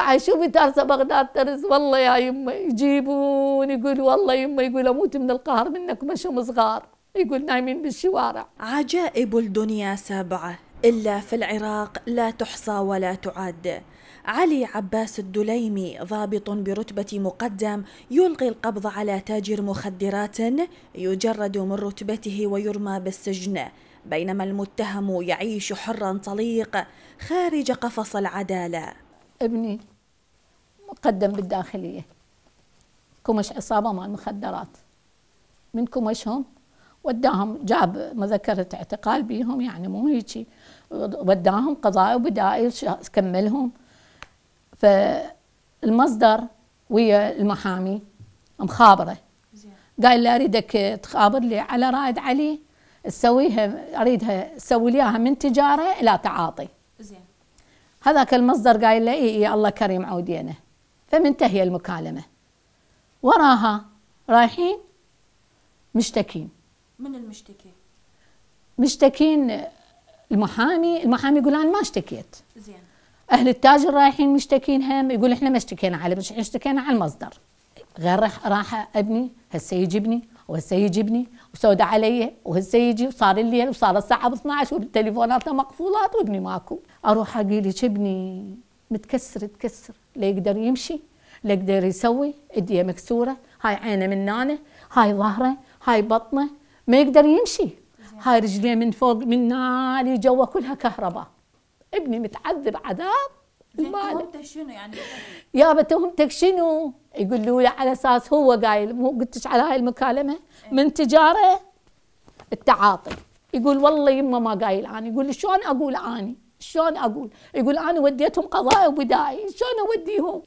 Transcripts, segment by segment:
تعال شوفي دارسة بغداد ترس والله يا يما يجيبون يقول والله يما يقول اموت من القهر منك شم صغار يقول نايمين بالشوارع عجائب الدنيا سبعة إلا في العراق لا تحصى ولا تعد علي عباس الدليمي ضابط برتبة مقدم يلقي القبض على تاجر مخدرات يجرد من رتبته ويرمى بالسجن بينما المتهم يعيش حرا طليق خارج قفص العداله ابني مقدم بالداخلية كمش عصابة مال مخدرات من كمشهم وداهم جاب مذكرة اعتقال بيهم يعني مو هيجي وداهم قضايا وبدائل كملهم فالمصدر ويا المحامي مخابره قال لي اريدك تخابر لي على رائد علي تسويها اريدها تسوي لي اياها من تجاره الى تعاطي هذاك المصدر قايل له إيه, إيه، الله كريم عودينا فمنتهي المكالمة وراها رايحين مشتكين من المشتكي؟ مشتكين المحامي المحامي يقول أنا ما اشتكيت زين أهل التاجر رايحين مشتكين هم يقول إحنا ما اشتكينا على مش اشتكينا على المصدر غير راح أبني هسه يجيبني وهسه يجي ابني وسودة علي وهسه يجي وصار الليل وصار الساعة 12 والتليفونات مقفولات وابني ماكو اروح اقول لك ابني متكسر تكسر لا يقدر يمشي لا يقدر يسوي ايديه مكسورة هاي عينه من نانه هاي ظهره هاي بطنه ما يقدر يمشي هاي رجليه من فوق من نالي جوا كلها كهرباء ابني متعذب عذاب يعني. يا شنو يعني يابا تهمتك شنو يقول له على اساس هو قايل مو قلتش على هاي المكالمه إيه. من تجاره التعاطي يقول والله يما ما قايل عني يقول شلون اقول اني شلون اقول؟ يقول انا وديتهم قضاء وبدايه، شلون اوديهم؟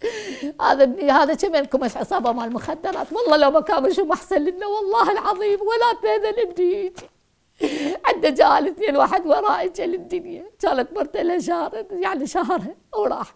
هذا هذا كم لكم مال مخدرات، والله لو كان شو ما احسن لنا والله العظيم ولا بيذا نبديك. عندنا جال اثنين واحد وراي جل الدنيا كانت مرته لها شهر يعني شهرها وراح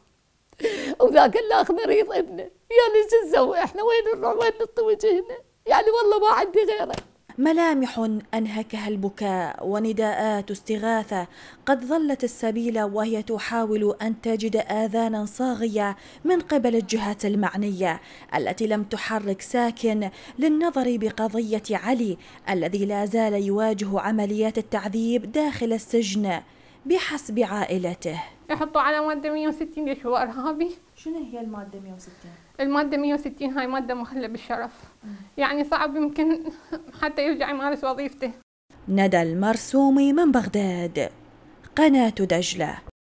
وذاك الاخ مريض ابنه يعني شو نسوي احنا وين نروح وين نطوي جهنا يعني والله ما عندي غيره ملامح انهكها البكاء ونداءات استغاثه قد ظلت السبيل وهي تحاول ان تجد اذانا صاغيه من قبل الجهات المعنيه التي لم تحرك ساكن للنظر بقضيه علي الذي لا زال يواجه عمليات التعذيب داخل السجن بحسب عائلته يحطوا على مادة 160 ليش هو إرهابي شنو هي المادة 160؟ المادة 160 هاي مادة مخلة بالشرف يعني صعب يمكن حتى يرجع يمارس وظيفته ندى المرسومي من بغداد قناة دجلة